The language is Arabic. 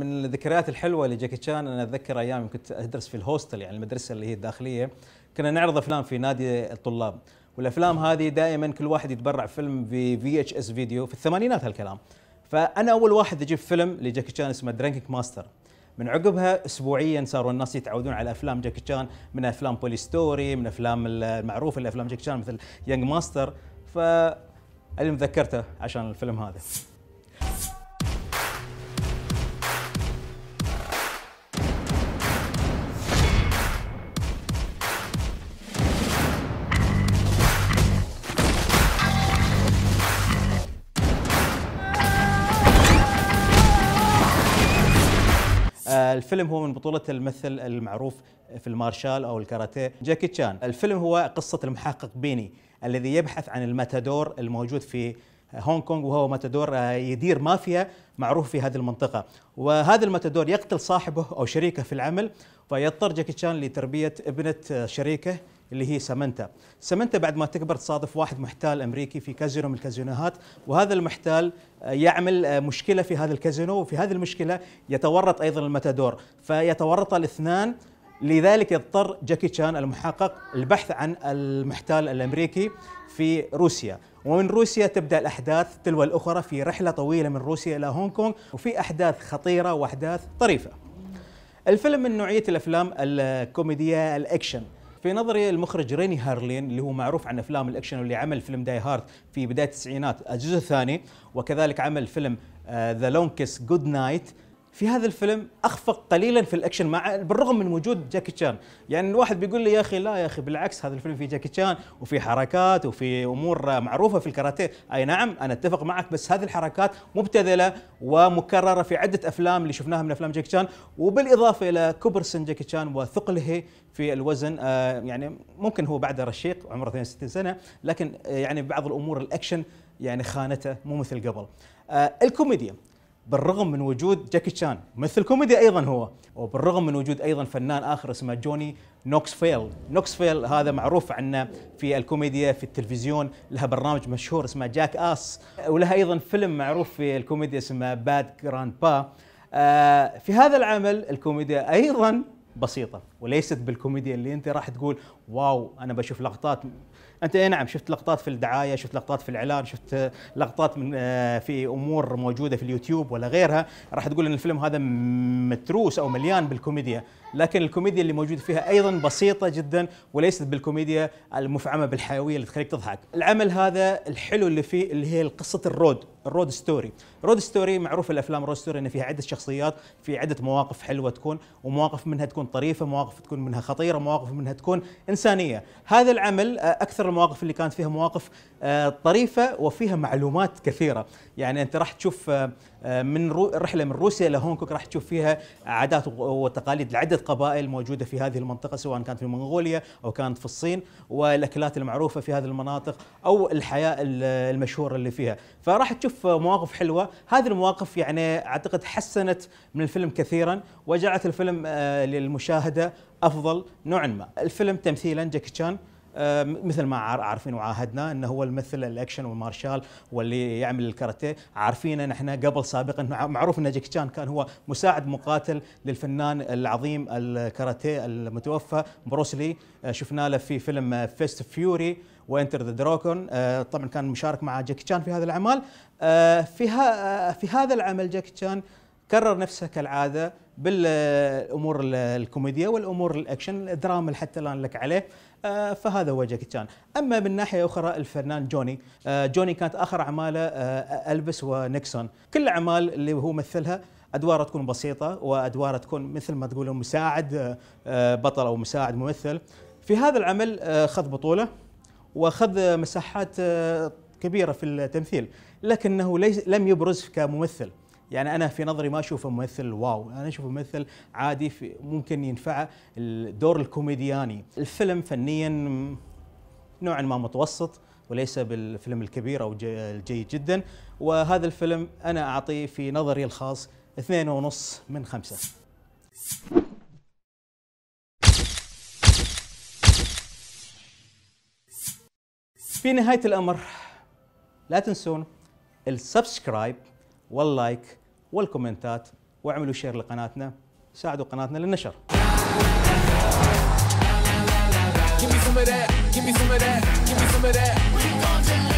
من الذكريات الحلوه لجاكي تشان انا اتذكر ايام كنت ادرس في الهوستل يعني المدرسه اللي هي الداخليه كنا نعرض افلام في نادي الطلاب والافلام هذه دائما كل واحد يتبرع فيلم في في اتش اس فيديو في الثمانينات هالكلام فانا اول واحد اجيب فيلم لجاكي تشان اسمه درينكينج ماستر من عقبها اسبوعيا صاروا الناس يتعودون على افلام جاكي تشان من افلام بولي ستوري من افلام المعروفه اللي افلام جاكي تشان مثل يانج ماستر ف اللي مذكرته عشان الفيلم هذا الفيلم هو من بطولة الممثل المعروف في المارشال أو الكاراتيه جاكي تشان الفيلم هو قصة المحقق بيني الذي يبحث عن الماتادور الموجود في هونغ كونغ وهو ماتادور آه، يدير مافيا معروف في هذه المنطقة وهذا الماتادور يقتل صاحبه أو شريكه في العمل فيضطر جاكي تشان لتربية ابنة آه، شريكه اللي هي سمنتا سمنتا بعد ما تكبر تصادف واحد محتال امريكي في كازينو من الكازينوهات وهذا المحتال آه، يعمل آه، مشكله في هذا الكازينو وفي هذه المشكله يتورط ايضا المتادور فيتورط الاثنان لذلك يضطر جاكي تشان المحقق البحث عن المحتال الامريكي في روسيا ومن روسيا تبدا الاحداث تلو الاخرى في رحله طويله من روسيا الى هونغ كونغ وفي احداث خطيره واحداث طريفه الفيلم من نوعيه الافلام الكوميديه الاكشن في نظري المخرج ريني هارلين اللي هو معروف عن افلام الاكشن واللي عمل فيلم داي هارت في بدايه التسعينات الجزء الثاني وكذلك عمل فيلم ذا لونكس جود نايت في هذا الفيلم اخفق قليلا في الاكشن مع بالرغم من وجود جاكي تشان يعني الواحد بيقول لي يا اخي لا يا اخي بالعكس هذا الفيلم فيه جاكي تشان وفي حركات وفي امور معروفه في الكاراتيه اي نعم انا اتفق معك بس هذه الحركات مبتذله ومكرره في عده افلام اللي شفناها من افلام جاكي تشان وبالاضافه الى كبر سن جاكي تشان وثقله في الوزن آه يعني ممكن هو بعده رشيق عمره 62 سنه لكن آه، يعني بعض الامور الاكشن يعني خانته مو مثل قبل آه الكوميديا بالرغم من وجود جاكي تشان مثل كوميدي ايضا هو وبالرغم من وجود ايضا فنان اخر اسمه جوني نوكس فيل نوكس فيل هذا معروف عنه في الكوميديا في التلفزيون لها برنامج مشهور اسمه جاك اس ولها ايضا فيلم معروف في الكوميديا اسمه باد جراند با آه، في هذا العمل الكوميديا ايضا بسيطه وليست بالكوميديا اللي انت راح تقول واو انا بشوف لقطات انت اي نعم شفت لقطات في الدعايه شفت لقطات في الاعلان شفت لقطات من آه، في امور موجوده في اليوتيوب ولا غيرها راح تقول ان الفيلم هذا متروس او مليان بالكوميديا لكن الكوميديا اللي موجود فيها ايضا بسيطه جدا وليست بالكوميديا المفعمه بالحيويه اللي تخليك تضحك العمل هذا الحلو اللي فيه اللي هي قصه الرود الرود ستوري رود ستوري معروف الافلام رود ستوري ان فيها عده شخصيات في عده مواقف حلوه تكون ومواقف منها تكون طريفه مواقف مواقف تكون منها خطيره مواقف منها تكون انسانيه هذا العمل آه، اكثر المواقف اللي كانت فيها مواقف آه، طريفه وفيها معلومات كثيره يعني انت راح تشوف آه، من رحله من روسيا لهونغ كونغ راح تشوف فيها عادات وتقاليد لعده قبائل موجوده في هذه المنطقه سواء كانت في منغوليا او كانت في الصين والاكلات المعروفه في هذه المناطق او الحياه المشهوره اللي فيها فراح تشوف مواقف حلوه هذه المواقف يعني اعتقد حسنت من الفيلم كثيرا وجعلت الفيلم للمشاهده افضل نوعا ما الفيلم تمثيلا جاكي تشان آه، مثل ما عارفين وعاهدنا انه هو الممثل الاكشن والمارشال واللي يعمل الكاراتيه عارفينه نحن قبل سابقا معروف ان جاكي تشان كان هو مساعد مقاتل للفنان العظيم الكاراتيه المتوفى بروسلي آه، شفنا له في فيلم فيست فيوري وانتر ذا دراكون طبعا كان مشارك مع جاكي تشان في هذا الاعمال آه، في في هذا العمل جاكي تشان كرر نفسه كالعاده بالامور الكوميديا والامور الاكشن الدراما حتى الان لك عليه آه، فهذا وجهك كان اما من ناحيه اخرى الفنان جوني آه، جوني كانت اخر اعماله آه، البس ونيكسون كل الاعمال اللي هو مثلها ادواره تكون بسيطه وادواره تكون مثل ما تقولون مساعد بطل او مساعد ممثل في هذا العمل خذ بطوله وخذ مساحات كبيره في التمثيل لكنه ليس لم يبرز كممثل يعني انا في نظري ما اشوفه ممثل واو انا اشوفه ممثل عادي في ممكن ينفعه الدور الكوميدياني الفيلم فنيا نوعا ما متوسط وليس بالفيلم الكبير او الجيد جدا وهذا الفيلم انا اعطيه في نظري الخاص اثنين ونص من خمسة في نهاية الأمر لا تنسون السبسكرايب واللايك والكومنتات واعملوا شير لقناتنا ساعدوا قناتنا للنشر Give me some of that, give me some of that, give me some of that.